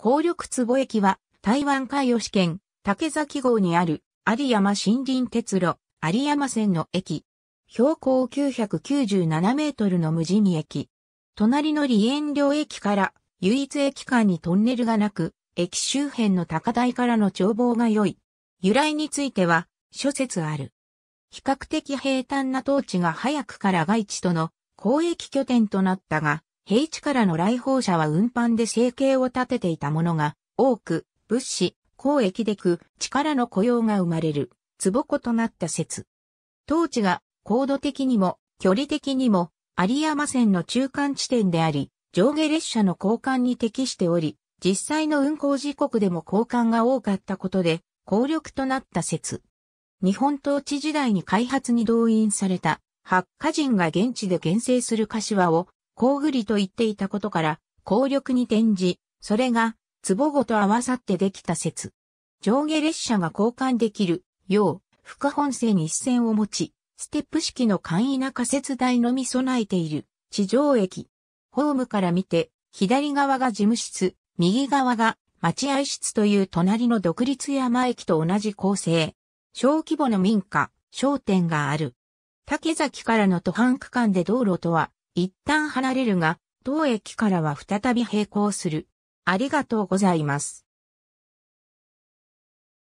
高緑坪駅は台湾海予市県竹崎号にある有山森林鉄路有山線の駅。標高997メートルの無人駅。隣の離縁寮駅から唯一駅間にトンネルがなく、駅周辺の高台からの眺望が良い。由来については諸説ある。比較的平坦な当地が早くから外地との交易拠点となったが、平地からの来訪者は運搬で生計を立てていたものが、多く、物資、交易でく、力の雇用が生まれる、壺子となった説。当地が、高度的にも、距離的にも、有山線の中間地点であり、上下列車の交換に適しており、実際の運行時刻でも交換が多かったことで、効力となった説。日本統治時代に開発に動員された、八家人が現地で厳正する柏を高栗と言っていたことから、効力に転じ、それが、壺ごと合わさってできた説。上下列車が交換できる、よう、副本線に支線を持ち、ステップ式の簡易な仮設台のみ備えている、地上駅。ホームから見て、左側が事務室、右側が待合室という隣の独立山駅と同じ構成。小規模の民家、商店がある。竹崎からの途半区間で道路とは一旦離れるが、当駅からは再び並行する。ありがとうございます。